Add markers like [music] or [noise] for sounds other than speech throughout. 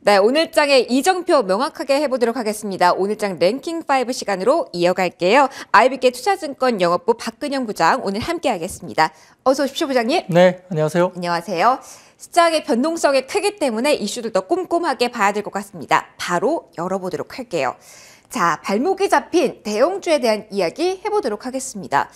네, 오늘장의 이정표 명확하게 해보도록 하겠습니다. 오늘장 랭킹5 시간으로 이어갈게요. 아이비계 투자증권 영업부 박근영 부장 오늘 함께하겠습니다. 어서 오십시오, 부장님. 네, 안녕하세요. 안녕하세요. 시장의 변동성이 크기 때문에 이슈들도 꼼꼼하게 봐야 될 것 같습니다. 바로 열어보도록 할게요. 자, 발목이 잡힌 대형주에 대한 이야기 해보도록 하겠습니다.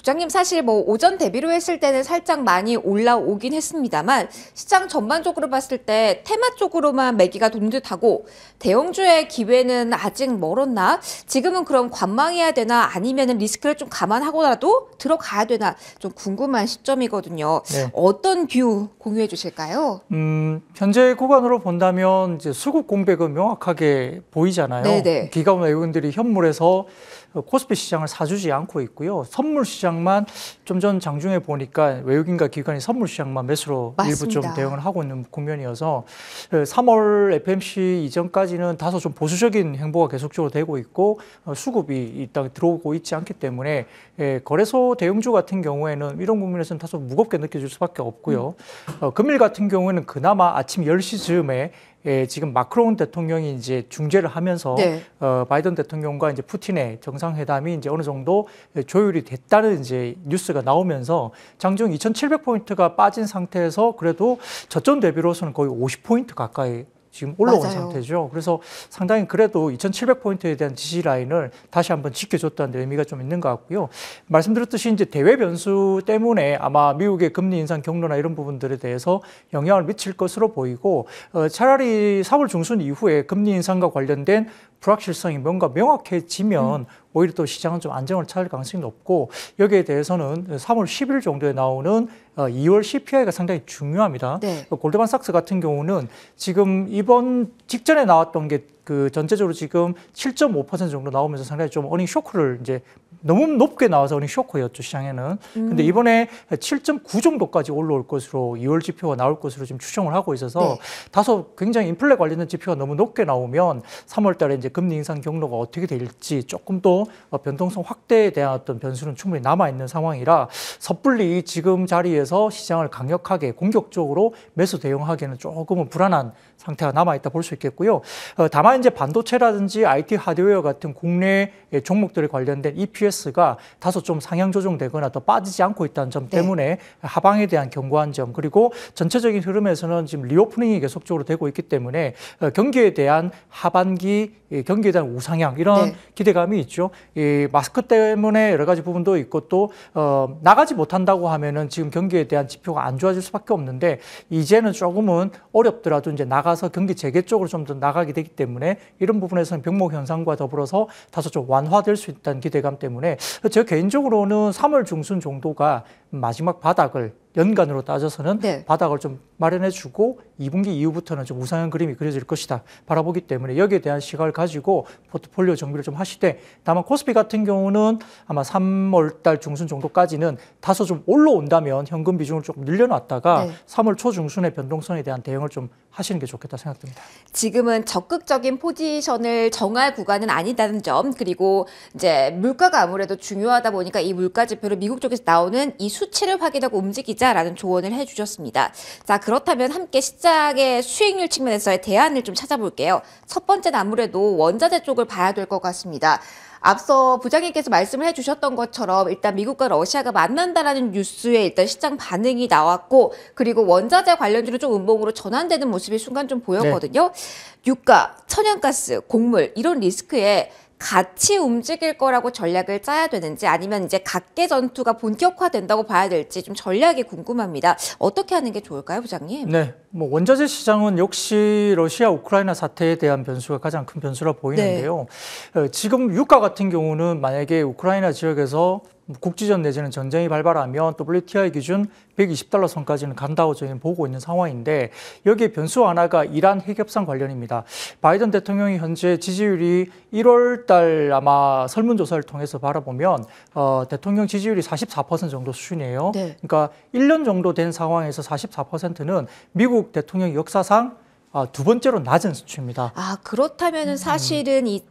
부장님 사실 뭐 오전 대비로 했을 때는 살짝 많이 올라오긴 했습니다만 시장 전반적으로 봤을 때 테마 쪽으로만 매기가 돈 듯하고 대형주의 기회는 아직 멀었나? 지금은 그럼 관망해야 되나 아니면 리스크를 좀 감안하고라도 들어가야 되나 좀 궁금한 시점이거든요. 네. 어떤 뷰 공유해 주실까요? 음, 현재 구간으로 본다면 이제 수급 공백은 명확하게 보이잖아요. 네네. 기관 외국인들이 현물에서 코스피 시장을 사주지 않고 있고요. 선물 시장만 좀 전 장중에 보니까 외국인과 기관이 선물 시장만 매수로 맞습니다. 일부 좀 대응을 하고 있는 국면이어서 3월 어, FMC 이전까지는 다소 좀 보수적인 행보가 계속적으로 되고 있고 어, 수급이 일단 들어오고 있지 않기 때문에 예, 거래소 대응주 같은 경우에는 이런 국면에서는 다소 무겁게 느껴질 수밖에 없고요. 음. 어, 금일 같은 경우에는 그나마 아침 10시쯤에 예, 지금 마크롱 대통령이 이제 중재를 하면서 네. 어, 바이든 대통령과 이제 푸틴의 정상회담이 이제 어느 정도 예, 조율이 됐다는 이제 뉴스가 나오면서 장중 2,700포인트가 빠진 상태에서 그래도 저점 대비로서는 거의 50포인트 가까이 지금 올라온 맞아요. 상태죠. 그래서 상당히 그래도 2,700포인트에 대한 지지 라인을 다시 한번 지켜줬다는 의미가 좀 있는 것 같고요. 말씀드렸듯이 이제 대외 변수 때문에 아마 미국의 금리 인상 경로나 이런 부분들에 대해서 영향을 미칠 것으로 보이고 어, 차라리 4월 중순 이후에 금리 인상과 관련된 불확실성이 뭔가 명확해지면 음. 오히려 또 시장은 좀 안정을 찾을 가능성이 높고 여기에 대해서는 3월 10일 정도에 나오는 2월 어, CPI가 상당히 중요합니다. 네. 어, 골드만삭스 같은 경우는 지금 이번 직전에 나왔던 게 그 전체적으로 지금 7.5% 정도 나오면서 상당히 좀 어닝 쇼크를 이제 너무 높게 나와서 우리 쇼크였죠 시장에는. 음. 근데 이번에 7.9 정도까지 올라올 것으로 2월 지표가 나올 것으로 지금 추정을 하고 있어서 네. 다소 굉장히 인플레 관련된 지표가 너무 높게 나오면 3월달에 이제 금리 인상 경로가 어떻게 될지 조금 더 변동성 확대에 대한 어떤 변수는 충분히 남아 있는 상황이라 섣불리 지금 자리에서 시장을 강력하게 공격적으로 매수 대응하기에는 조금은 불안한. 상태가 남아있다 볼 수 있겠고요. 어, 다만 이제 반도체라든지 IT 하드웨어 같은 국내 예, 종목들에 관련된 EPS가 다소 좀 상향 조정되거나 또 빠지지 않고 있다는 점 네. 때문에 네. 하방에 대한 견고한점 그리고 전체적인 흐름에서는 지금 리오프닝이 계속적으로 되고 있기 때문에 어, 경기에 대한 하반기 예, 경기에 대한 우상향 이런 네. 기대감이 있죠. 이 마스크 때문에 여러 가지 부분도 있고 또 어, 나가지 못한다고 하면은 지금 경기에 대한 지표가 안 좋아질 수밖에 없는데 이제는 조금은 어렵더라도 이제 나가 나가서 경기 재개 쪽으로 좀 더 나가게 되기 때문에 이런 부분에서는 병목 현상과 더불어서 다소 좀 완화될 수 있다는 기대감 때문에 제 개인적으로는 3월 중순 정도가 마지막 바닥을 연간으로 따져서는 네. 바닥을 좀 마련해주고 2분기 이후부터는 좀 우상향 그림이 그려질 것이다 바라보기 때문에 여기에 대한 시각을 가지고 포트폴리오 정비를 좀 하시되 다만 코스피 같은 경우는 아마 3월달 중순 정도까지는 다소 좀 올라온다면 현금 비중을 조금 늘려놨다가 네. 3월 초 중순의 변동성에 대한 대응을 좀 하시는 게 좋겠다 생각됩니다. 지금은 적극적인 포지션을 정할 구간은 아니다는 점 그리고 이제 물가가 아무래도 중요하다 보니까 이 물가 지표를 미국 쪽에서 나오는 이수 수치를 확인하고 움직이자라는 조언을 해주셨습니다. 자 그렇다면 함께 시작의 수익률 측면에서의 대안을 좀 찾아볼게요. 첫 번째는 아무래도 원자재 쪽을 봐야 될 것 같습니다. 앞서 부장님께서 말씀을 해주셨던 것처럼 일단 미국과 러시아가 만난다라는 뉴스에 일단 시장 반응이 나왔고 그리고 원자재 관련주로 좀 음봉으로 전환되는 모습이 순간 좀 보였거든요. 네. 유가, 천연가스, 곡물 이런 리스크에 같이 움직일 거라고 전략을 짜야 되는지 아니면 이제 각계 전투가 본격화된다고 봐야 될지 좀 전략이 궁금합니다. 어떻게 하는 게 좋을까요, 부장님? 네, 뭐 원자재 시장은 역시 러시아 우크라이나 사태에 대한 변수가 가장 큰 변수라 보이는데요. 네. 어, 지금 유가 같은 경우는 만약에 우크라이나 지역에서 뭐 국지전 내지는 전쟁이 발발하면 WTI 기준 120달러 선까지는 간다고 저희는 보고 있는 상황인데 여기에 변수 하나가 이란 핵협상 관련입니다. 바이든 대통령이 현재 지지율이 1월 달 아마 설문조사를 통해서 바라보면 어, 대통령 지지율이 44% 정도 수준이에요. 네. 그러니까 1년 정도 된 상황에서 44%는 미국 대통령 역사상 아, 두 번째로 낮은 수치입니다. 아 그렇다면 음. 사실은 이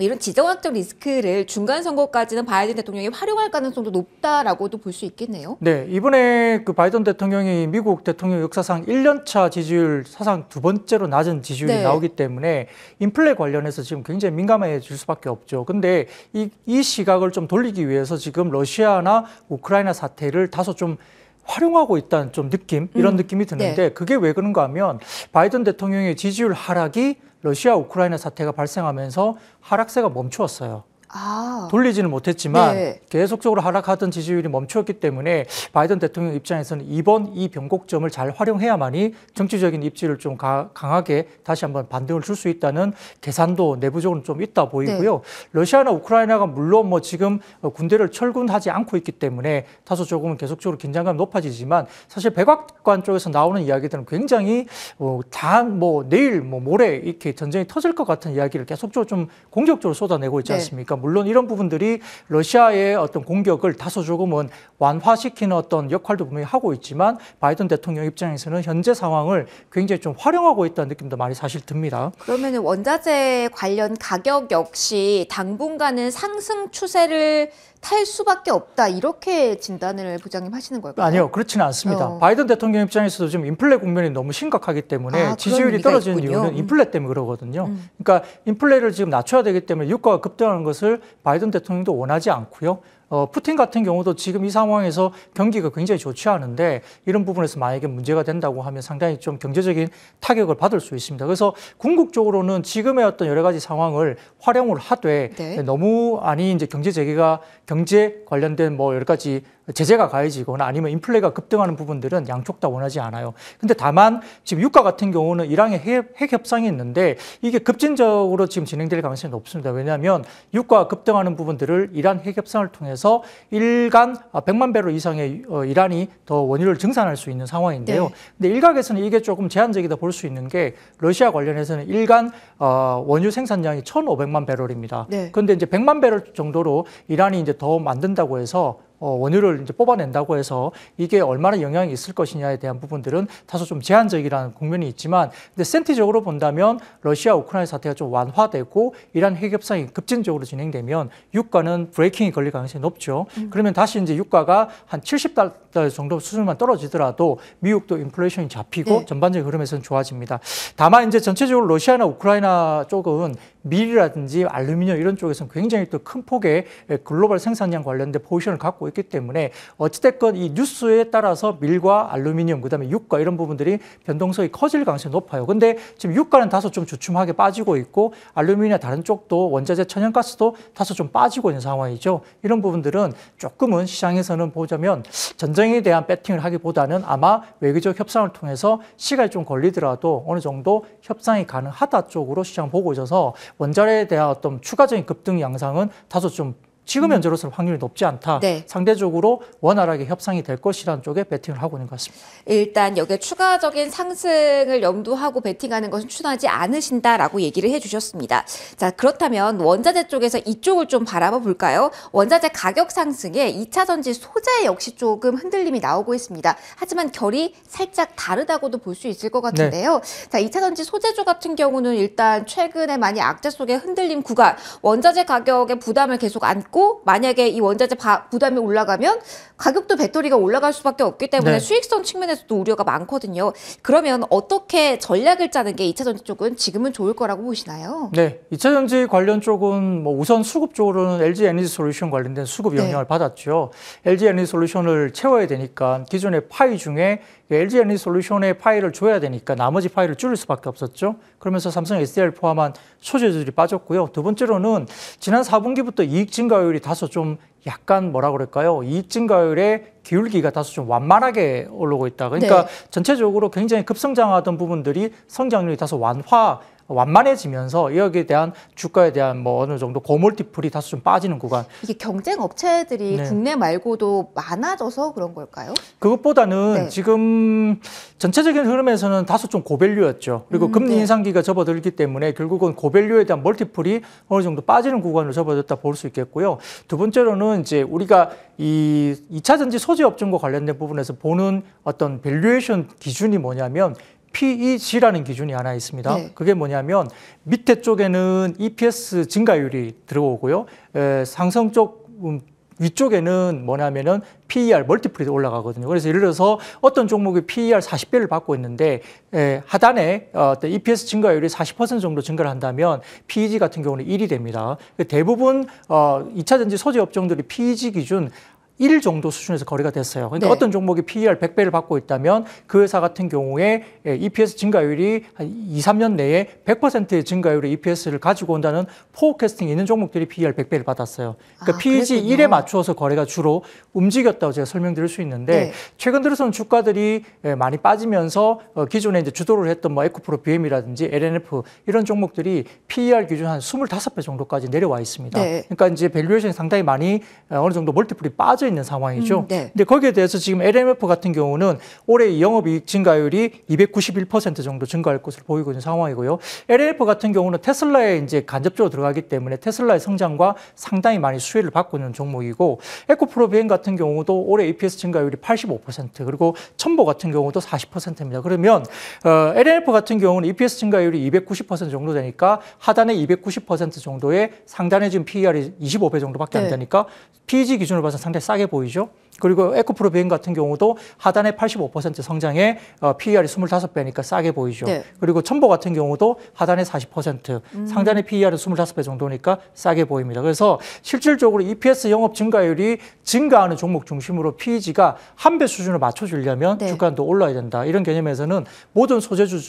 이런 지정학적 리스크를 중간 선거까지는 바이든 대통령이 활용할 가능성도 높다라고도 볼 수 있겠네요. 네, 이번에 그 바이든 대통령이 미국 대통령 역사상 1년차 지지율 사상 두 번째로 낮은 지지율이 네. 나오기 때문에 인플레 관련해서 지금 굉장히 민감해질 수밖에 없죠. 근데 이, 이 시각을 좀 돌리기 위해서 지금 러시아나 우크라이나 사태를 다소 좀 활용하고 있다는 좀 느낌 이런 음, 느낌이 드는데 네. 그게 왜 그런가 하면 바이든 대통령의 지지율 하락이 러시아 우크라이나 사태가 발생하면서 하락세가 멈추었어요. 아. 돌리지는 못했지만 네. 계속적으로 하락하던 지지율이 멈추었기 때문에 바이든 대통령 입장에서는 이번 이 변곡점을 잘 활용해야만이 정치적인 입지를 좀 가, 강하게 다시 한번 반등을 줄 수 있다는 계산도 내부적으로 좀 있다 보이고요. 네. 러시아나 우크라이나가 물론 뭐 지금 군대를 철군하지 않고 있기 때문에 다소 조금은 계속적으로 긴장감이 높아지지만 사실 백악관 쪽에서 나오는 이야기들은 굉장히 뭐 다뭐 내일 뭐 모레 이렇게 전쟁이 터질 것 같은 이야기를 계속적으로 좀 공격적으로 쏟아내고 있지 네. 않습니까? 네. 물론 이런 부분들이 러시아의 어떤 공격을 다소 조금은 완화시키는 어떤 역할도 분명히 하고 있지만 바이든 대통령 입장에서는 현재 상황을 굉장히 좀 활용하고 있다는 느낌도 많이 사실 듭니다. 그러면 원자재 관련 가격 역시 당분간은 상승 추세를 탈 수밖에 없다 이렇게 진단을 부장님 하시는 걸까요? 아니요 그렇지는 않습니다. 어. 바이든 대통령 입장에서도 지금 인플레 국면이 너무 심각하기 때문에 아, 지지율이 떨어지는 있군요. 이유는 음. 인플레 때문에 그러거든요. 음. 그러니까 인플레를 지금 낮춰야 되기 때문에 유가가 급등하는 것을 바이든 대통령도 원하지 않고요. 어, 푸틴 같은 경우도 지금 이 상황에서 경기가 굉장히 좋지 않은데 이런 부분에서 만약에 문제가 된다고 하면 상당히 좀 경제적인 타격을 받을 수 있습니다. 그래서 궁극적으로는 지금의 어떤 여러 가지 상황을 활용을 하되 네. 너무 아니 이제 경제 재개가 경제 관련된 뭐 여러 가지 제재가 가해지거나 아니면 인플레가 급등하는 부분들은 양쪽 다 원하지 않아요. 근데 다만 지금 유가 같은 경우는 이랑의 핵, 협상이 있는데 이게 급진적으로 지금 진행될 가능성이 높습니다. 왜냐하면 유가 급등하는 부분들을 이란 핵 협상을 통해서 일간 100만 아, 배럴 이상의 어, 이란이 더 원유를 증산할 수 있는 상황인데요. 네. 근데 일각에서는 이게 조금 제한적이다 볼 수 있는 게 러시아 관련해서는 일간 어, 원유 생산량이 1,500만 배럴입니다. 네. 그런데 이제 100만 배럴 정도로 이란이 이제 더 만든다고 해서 어, 원유를 이제 뽑아낸다고 해서 이게 얼마나 영향이 있을 것이냐에 대한 부분들은 다소 좀 제한적이라는 국면이 있지만 근데 센티적으로 본다면 러시아 우크라이나 사태가 좀 완화되고 이란 핵협상이 급진적으로 진행되면 유가는 브레이킹이 걸릴 가능성이 높죠. 음. 그러면 다시 이제 유가가 한 70달러 정도 수준만 떨어지더라도 미국도 인플레이션이 잡히고 네. 전반적인 흐름에서는 좋아집니다. 다만 이제 전체적으로 러시아나 우크라이나 쪽은 밀이라든지 알루미늄 이런 쪽에서는 굉장히 또 큰 폭의 글로벌 생산량 관련된 포지션을 갖고 하고 있기 때문에 어찌됐건 이 뉴스에 따라서 밀과 알루미늄, 그다음에 유가 이런 부분들이 변동성이 커질 가능성이 높아요. 근데 지금 유가는 다소 좀 주춤하게 빠지고 있고 알루미늄이나 다른 쪽도 원자재 천연가스도 다소 좀 빠지고 있는 상황이죠. 이런 부분들은 조금은 시장에서는 보자면 전쟁에 대한 배팅을 하기보다는 아마 외교적 협상을 통해서 시간이 좀 걸리더라도 어느 정도 협상이 가능하다 쪽으로 시장 보고 있어서 원자재에 대한 어떤 추가적인 급등 양상은 다소 좀 지금 음. 현재로서는 확률이 높지 않다. 네. 상대적으로 원활하게 협상이 될 것이라는 쪽에 베팅을 하고 있는 것 같습니다. 일단 여기에 추가적인 상승을 염두하고 베팅하는 것은 추천지 않으신다라고 얘기를 해주셨습니다. 자 그렇다면 원자재 쪽에서 이쪽을 좀 바라봐 볼까요? 원자재 가격 상승에 2차 전지 소재 역시 조금 흔들림이 나오고 있습니다. 하지만 결이 살짝 다르다고도 볼 수 있을 것 네. 같은데요. 네. 자 2차 전지 소재주 같은 경우는 일단 최근에 많이 악재 속에 흔들림 구간 원자재 가격의 부담을 계속 안 낮고 만약에 이 원자재 바, 부담이 올라가면 가격도 배터리가 올라갈 수밖에 없기 때문에 네. 수익성 측면에서도 우려가 많거든요. 그러면 어떻게 전략을 짜는 게 2차 전지 쪽은 지금은 좋을 거라고 보시나요? 네, 2차 전지 관련 쪽은 뭐 우선 수급 쪽으로는 LG 에너지 솔루션 관련된 수급 영향을 네. 받았죠. LG 에너지 솔루션을 채워야 되니까 기존의 파이 중에 LG 그러니까 애리 솔루션의 파일을 줘야 되니까 나머지 파일을 줄일 수밖에 없었죠. 그러면서 삼성 SDR 포함한 소재들이 빠졌고요. 두 번째로는 지난 4분기부터 이익 증가율이 다소 좀 약간 뭐라 그럴까요? 이익 증가율의 기울기가 다소 좀 완만하게 오르고 있다. 그러니까 네. 전체적으로 굉장히 급성장하던 부분들이 성장률이 다소 완화 완만해지면서 여기에 대한 주가에 대한 뭐 어느 정도 고멀티풀이 다소 좀 빠지는 구간. 이게 경쟁 업체들이 네. 국내 말고도 많아져서 그런 걸까요? 그것보다는 네. 지금 전체적인 흐름에서는 다소 좀 고밸류였죠. 그리고 음, 금리 네. 인상기가 접어들기 때문에 결국은 고밸류에 대한 멀티풀이 어느 정도 빠지는 구간으로 접어들었다 볼 수 있겠고요. 두 번째로는 이제 우리가 이2차 전지 소재 업종과 관련된 부분에서 보는 어떤 밸류에이션 기준이 뭐냐면 E PEG라는 기준이 하나 있습니다. 네. 그게 뭐냐면 밑에 쪽에는 EPS 증가율이 들어오고요. 에, 상성쪽 음, 위쪽에는 뭐냐면은 PER 멀티플이 올라가거든요. 그래서 예를 들어서 어떤 종목이 PER 40배를 받고 있는데 에, 하단에 어, 어떤 EPS 증가율이 40% 정도 증가를 한다면 PEG 같은 경우는 1이 됩니다. 대부분 어, 2차 전지 소재 업종들이 PEG 기준 1 정도 수준에서 거래가 됐어요. 그러니까 네. 어떤 종목이 PER 100배를 받고 있다면 그 회사 같은 경우에 예, EPS 증가율이 한 2, 3년 내에 100%의 증가율의 EPS를 가지고 온다는 포캐스팅이 있는 종목들이 PER 100배를 받았어요. 그러니까 아, PEG 그 1에 뭐 맞추어서 거래가 주로 움직였다고 제가 설명드릴 수 있는데 네. 최근 들어서는 주가들이 예, 많이 빠지면서 어, 기존에 이제 주도를 했던 뭐 에코프로 BM이라든지 LNF 이런 종목들이 PER 기준 한 25배 정도까지 내려와 있습니다. 네. 그러니까 이제 밸류에이션이 상당히 많이 어, 어느 정도 멀티플이 빠져 빠져 있는 상황이죠. 음, 네. 근데 거기에 대해서 지금 LMF 같은 경우는 올해 영업이익 증가율이 291% 정도 증가할 것으로 보이고 있는 상황이고요. LMF 같은 경우는 테슬라에 이제 간접적으로 들어가기 때문에 테슬라의 성장과 상당히 많이 수혜를 받고 있는 종목이고 에코프로비엔 같은 경우도 올해 EPS 증가율이 85% 그리고 첨보 같은 경우도 40%입니다. 그러면 어, LMF 같은 경우는 EPS 증가율이 290% 정도 되니까 하단에 290%정도의 상단에 지금 PER이 25배 정도밖에 안 네. 되니까 PEG 기준으로 봐서 상당히 싸 싸게 보이죠. 그리고 에코프로 비행 같은 경우도 하단에 85% 성장에 어, PER이 25배니까 싸게 보이죠. 네. 그리고 첨보 같은 경우도 하단에 40%, 음. 상단에 PER은 25배 정도니까 싸게 보입니다. 그래서 실질적으로 EPS 영업 증가율이 증가하는 종목 중심으로 PEG가 한 배 수준을 맞춰주려면 네. 주가도 올라야 된다. 이런 개념에서는 모든 소재주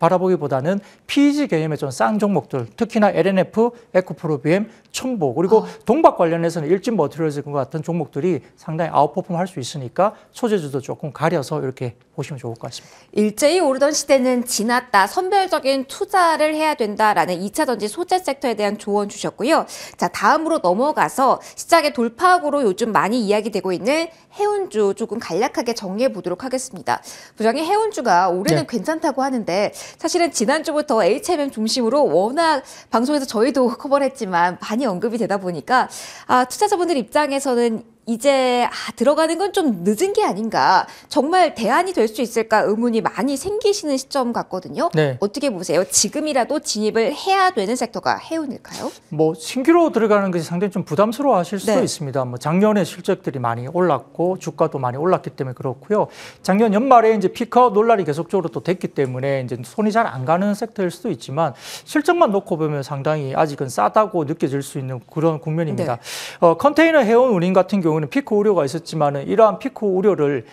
바라보기보다는 PEG 개념의 좀싼 종목들, 특히나 LNF, 에코프로비엠, 첨보, 그리고 아. 동박 관련해서는 일진 머티리얼과 같은 종목들이 상당히 아웃퍼폼할 수 있으니까 소재주도 조금 가려서 이렇게 보시면 좋을 것 같습니다. 일제히 오르던 시대는 지났다. 선별적인 투자를 해야 된다라는 2차 전지 소재 섹터에 대한 조언 주셨고요. 자, 다음으로 넘어가서 시작의 돌파구로 요즘 많이 이야기되고 있는 해운주 조금 간략하게 정리해 보도록 하겠습니다. 부장님, 해운주가 올해는 네. 괜찮다고 하는데 사실은 지난주부터 HMM 중심으로 워낙 방송에서 저희도 [laughs] 커버를 했지만 많이 언급이 되다 보니까 아, 투자자분들 입장에서는 이제 아, 들어가는 건 좀 늦은 게 아닌가 정말 대안이 될 수 있을까 의문이 많이 생기시는 시점 같거든요. 네. 어떻게 보세요? 지금이라도 진입을 해야 되는 섹터가 해운일까요? 뭐 신규로 들어가는 것이 상당히 좀 부담스러워하실 수도 네. 있습니다. 뭐 작년에 실적들이 많이 올랐고 주가도 많이 올랐기 때문에 그렇고요. 작년 연말에 이제 피크아웃 논란이 계속적으로 또 됐기 때문에 이제 손이 잘 안 가는 섹터일 수도 있지만 실적만 놓고 보면 상당히 아직은 싸다고 느껴질 수 있는 그런 국면입니다. 네. 어, 컨테이너 해운 운임 같은 경우는 경우는 피크 우려가 있었지만 이러한 피크 우려를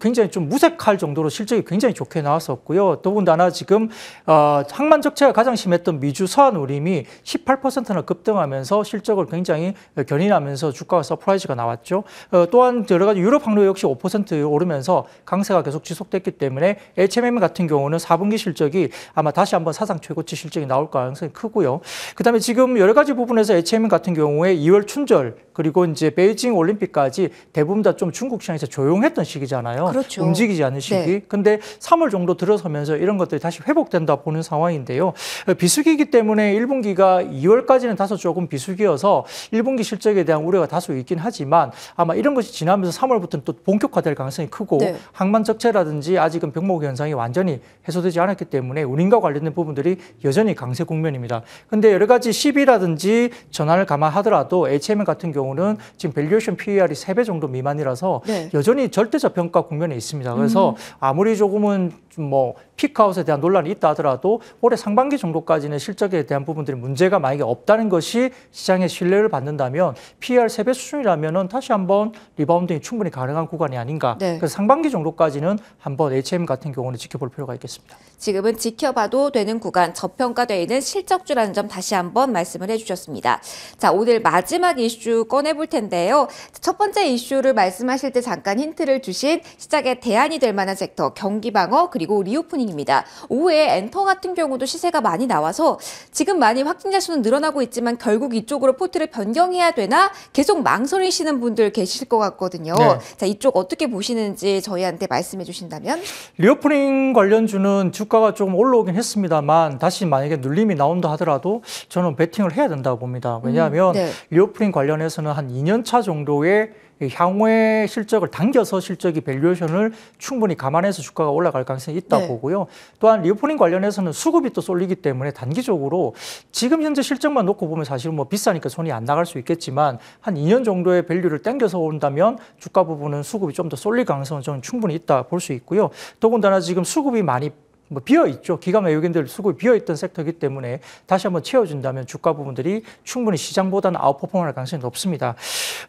굉장히 좀 무색할 정도로 실적이 굉장히 좋게 나왔었고요. 더군다나 지금 어, 항만 적체가 가장 심했던 미주 서한우림이 18%나 급등하면서 실적을 굉장히 견인하면서 주가가 서프라이즈가 나왔죠. 어, 또한 여러 가지 유럽 항로 역시 5% 오르면서 강세가 계속 지속됐기 때문에 HMM 같은 경우는 4분기 실적이 아마 다시 한번 사상 최고치 실적이 나올 가능성이 크고요. 그다음에 지금 여러 가지 부분에서 HMM 같은 경우에 2월 춘절 그리고 이제 베이징 올림픽까지 대부분 다 좀 중국 시장에서 조용했던 시기잖아요. 있아요 그렇죠. 움직이지 않은 시기. 네. 근데 3월 정도 들어서면서 이런 것들이 다시 회복된다 보는 상황인데요. 비수기이기 때문에 1분기가 2월까지는 다소 조금 비수기여서 1분기 실적에 대한 우려가 다소 있긴 하지만 아마 이런 것이 지나면서 3월부터는 또 본격화될 가능성이 크고 네. 항만 적체라든지 아직은 병목 현상이 완전히 해소되지 않았기 때문에 운임과 관련된 부분들이 여전히 강세 국면입니다. 근데 여러 가지 시비라든지 전환을 감안하더라도 HMN 같은 경우는 지금 밸류에이션 PER이 3배 정도 미만이라서 네. 여전히 절대적 평가 평가 국면에 있습니다. 그래서 음. 아무리 조금은 뭐 피크아웃에 대한 논란이 있다 하더라도 올해 상반기 정도까지는 실적에 대한 부분들이 문제가 만약에 없다는 것이 시장의 신뢰를 받는다면 p r 세배 수준이라면 다시 한번 리바운딩이 충분히 가능한 구간이 아닌가. 네. 그래서 상반기 정도까지는 한번 HM 같은 경우는 지켜볼 필요가 있겠습니다. 지금은 지켜봐도 되는 구간 저평가되어 있는 실적주라는 점 다시 한번 말씀을 해주셨습니다. 자 오늘 마지막 이슈 꺼내볼 텐데요. 첫 번째 이슈를 말씀하실 때 잠깐 힌트를 주신 시작에 대안이 될 만한 섹터 경기 방어 그리고 리오프닝입니다. 오후에 엔터 같은 경우도 시세가 많이 나와서 지금 많이 확진자 수는 늘어나고 있지만 결국 이쪽으로 포트를 변경해야 되나 계속 망설이시는 분들 계실 것 같거든요. 네. 자 이쪽 어떻게 보시는지 저희한테 말씀해 주신다면 리오프닝 관련주는 주가가 조금 올라오긴 했습니다만 다시 만약에 눌림이 나온다 하더라도 저는 베팅을 해야 된다고 봅니다. 왜냐하면 음, 네. 리오프닝 관련해서는 한 2년 차 정도의 향후의 실적을 당겨서 실적이 밸류에이션을 충분히 감안해서 주가가 올라갈 가능성이 있다 네. 보고요. 또한 리오포닝 관련해서는 수급이 또 쏠리기 때문에 단기적으로 지금 현재 실적만 놓고 보면 사실 뭐 비싸니까 손이 안 나갈 수 있겠지만 한 2년 정도의 밸류를 당겨서 온다면 주가 부분은 수급이 좀 더 쏠릴 가능성은 저는 충분히 있다 볼 수 있고요. 더군다나 지금 수급이 많이 뭐 비어 있죠. 기관 외국인들 수급이 비어 있던 섹터이기 때문에 다시 한번 채워준다면 주가 부분들이 충분히 시장보다는 아웃퍼폼할 가능성이 높습니다.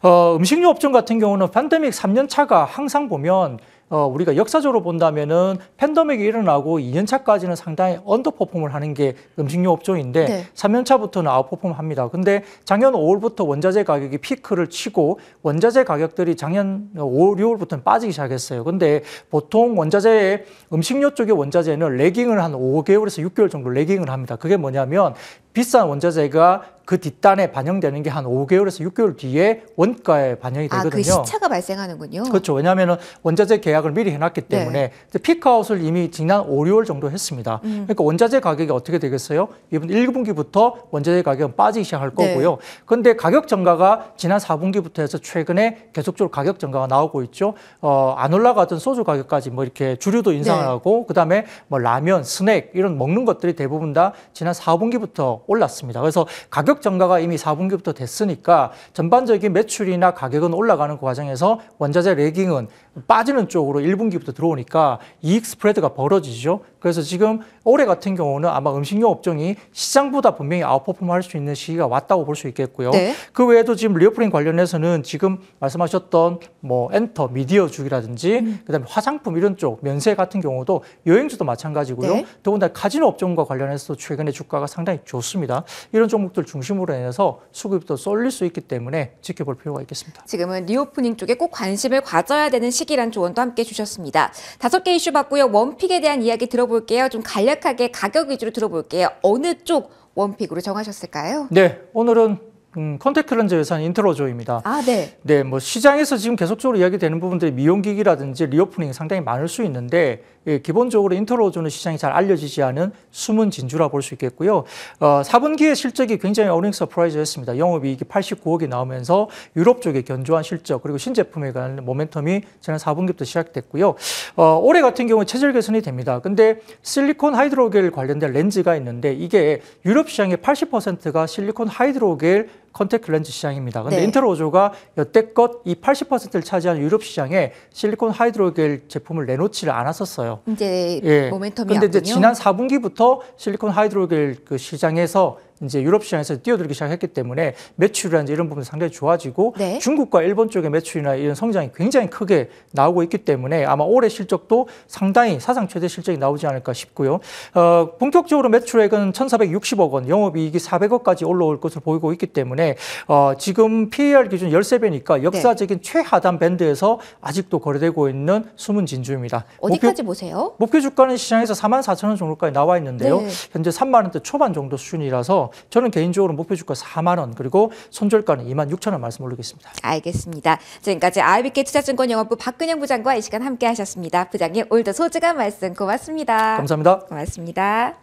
어, 음식료 업종 같은 경우는 팬데믹 3년 차가 항상 보면 어, 우리가 역사적으로 본다면은 팬더맥이 일어나고 2년차까지는 상당히 언더퍼폼을 하는 게 음식료 업종인데 네. 3년차부터는 아웃퍼폼합니다. 근데 작년 5월부터 원자재 가격이 피크를 치고 원자재 가격들이 작년 5, 월 6월부터는 빠지기 시작했어요. 근데 보통 원자재 음식료 쪽의 원자재는 레깅을 한 5개월에서 6개월 정도 레깅을 합니다. 그게 뭐냐면 비싼 원자재가 그 뒷단에 반영되는 게 한 5개월에서 6개월 뒤에 원가에 반영이 되거든요. 아, 그 시차가 발생하는군요. 그렇죠. 왜냐하면 원자재 계약을 미리 해놨기 네. 때문에 네. 피크아웃을 이미 지난 5, 6월 정도 했습니다. 음. 그러니까 원자재 가격이 어떻게 되겠어요? 이번 1분기부터 원자재 가격은 빠지기 시작할 네. 거고요. 그런데 가격 증가가 지난 4분기부터 해서 최근에 계속적으로 가격 증가가 나오고 있죠. 어, 안 올라가던 소주 가격까지 뭐 이렇게 주류도 인상을 네. 하고 그다음에 뭐 라면, 스낵 이런 먹는 것들이 대부분 다 지난 4분기부터 올랐습니다. 그래서 가격 가격 정가가 이미 4분기부터 됐으니까 전반적인 매출이나 가격은 올라가는 그 과정에서 원자재 레깅은 빠지는 쪽으로 1분기부터 들어오니까 이익 스프레드가 벌어지죠. 그래서 지금 올해 같은 경우는 아마 음식료 업종이 시장보다 분명히 아웃퍼폼할 수 있는 시기가 왔다고 볼 수 있겠고요. 네. 그 외에도 지금 리오프링 관련해서는 지금 말씀하셨던 뭐 엔터, 미디어 주기라든지 음. 그다음에 화장품 이런 쪽, 면세 같은 경우도 여행주도 마찬가지고요. 네. 더군다나 카지노 업종과 관련해서도 최근에 주가가 상당히 좋습니다. 이런 종목들 중심으로 해서 수급도 쏠릴 수 있기 때문에 지켜볼 필요가 있겠습니다. 지금은 리오프닝 쪽에 꼭 관심을 가져야 되는 시 놓치기란 조언도 함께 주셨습니다. 다섯 개 이슈 봤고요. 원픽에 대한 이야기 들어볼게요. 좀 간략하게 가격 위주로 들어볼게요. 어느 쪽 원픽으로 정하셨을까요? 네, 오늘은 음, 컨택트 렌즈 회사는 인트로조입니다. 아, 네. 네, 뭐 시장에서 지금 계속적으로 이야기되는 부분들이 미용기기라든지 리오프닝 이 상당히 많을 수 있는데 예, 기본적으로 인트로조는 시장이 잘 알려지지 않은 숨은 진주라 볼 수 있겠고요. 어, 4분기의 실적이 굉장히 어닝 서프라이즈였습니다. 영업이익이 89억이 나오면서 유럽 쪽에 견조한 실적 그리고 신제품에 관한 모멘텀이 지난 4분기부터 시작됐고요. 어, 올해 같은 경우 는 체질 개선이 됩니다. 근데 실리콘 하이드로겔 관련된 렌즈가 있는데 이게 유럽 시장의 80%가 실리콘 하이드로겔 컨택트 렌즈 시장입니다. 근데 네. 인텔 오조가 여태껏 이 80%를 차지한 유럽 시장에 실리콘 하이드로겔 제품을 내놓지를 않았었어요. 이제 예. 모멘텀이 근데 이제 지난 4분기부터 실리콘 하이드로겔 그 시장에서 이제 유럽 시장에서 뛰어들기 시작했기 때문에 매출이나 이런 부분 이 상당히 좋아지고 네. 중국과 일본 쪽의 매출이나 이런 성장이 굉장히 크게 나오고 있기 때문에 아마 올해 실적도 상당히 사상 최대 실적이 나오지 않을까 싶고요. 어, 본격적으로 매출액은 1,460억 원, 영업이익이 400억까지 올라올 것으로 보이고 있기 때문에 때문에 어, 지금 PAR 기준 13배니까 역사적인 네. 최하단 밴드에서 아직도 거래되고 있는 숨은 진주입니다. 어디까지 목표, 보세요? 목표 주가는 시장에서 4만 4천 원 정도까지 나와 있는데요. 네. 현재 3만 원대 초반 정도 수준이라서 저는 개인적으로 목표 주가 4만 원 그리고 손절가는 2만 6천 원 말씀 올리겠습니다. 알겠습니다. 지금까지 아이비 투자증권 영업부 박근영 부장과 이 시간 함께하셨습니다. 부장님 오늘 소중한 말씀 고맙습니다. 감사합니다. 고맙습니다.